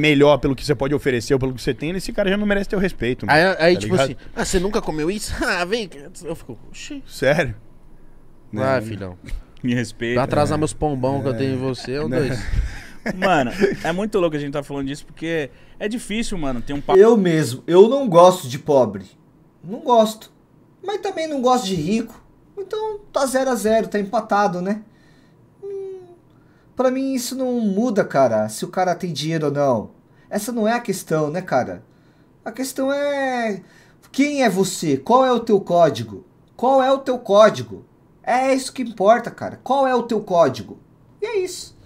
melhor pelo que você pode oferecer ou pelo que você tem, esse cara já não merece teu respeito. Aí, aí tá tipo ligado? assim, ah, você nunca comeu isso? Ah, vem. Eu fico, oxi. Sério? Vai, não, filhão. Me respeita. Vai atrasar né? meus pombão é. que eu tenho em você, ou dois. Mano, é muito louco a gente tá falando disso, porque é difícil, mano, ter um papo. Eu mesmo, eu não gosto de pobre. Não gosto. Mas também não gosto de rico. Então tá zero a zero tá empatado, né? Para mim isso não muda, cara, se o cara tem dinheiro ou não. Essa não é a questão, né, cara? A questão é quem é você? Qual é o teu código? Qual é o teu código? É isso que importa, cara. Qual é o teu código? E é isso.